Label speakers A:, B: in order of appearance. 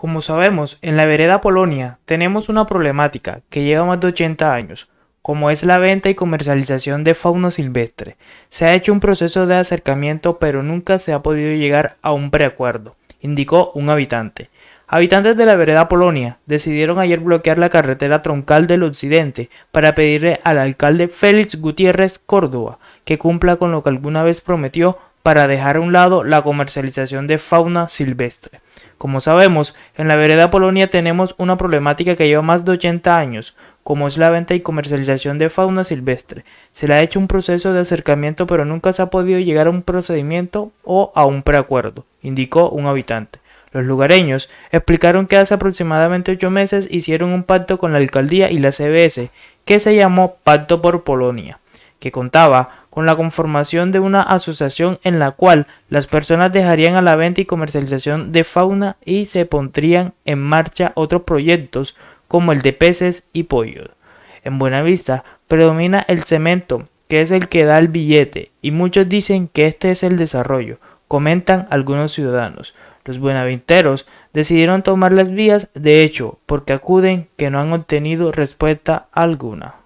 A: Como sabemos, en la vereda Polonia tenemos una problemática que lleva más de 80 años, como es la venta y comercialización de fauna silvestre. Se ha hecho un proceso de acercamiento pero nunca se ha podido llegar a un preacuerdo, indicó un habitante. Habitantes de la vereda Polonia decidieron ayer bloquear la carretera troncal del occidente para pedirle al alcalde Félix Gutiérrez Córdoba que cumpla con lo que alguna vez prometió para dejar a un lado la comercialización de fauna silvestre. Como sabemos, en la vereda Polonia tenemos una problemática que lleva más de 80 años, como es la venta y comercialización de fauna silvestre. Se le ha hecho un proceso de acercamiento pero nunca se ha podido llegar a un procedimiento o a un preacuerdo, indicó un habitante. Los lugareños explicaron que hace aproximadamente 8 meses hicieron un pacto con la alcaldía y la CBS, que se llamó Pacto por Polonia, que contaba con la conformación de una asociación en la cual las personas dejarían a la venta y comercialización de fauna y se pondrían en marcha otros proyectos como el de peces y pollos. En Buenavista predomina el cemento, que es el que da el billete, y muchos dicen que este es el desarrollo, comentan algunos ciudadanos. Los buenavinteros decidieron tomar las vías de hecho porque acuden que no han obtenido respuesta alguna.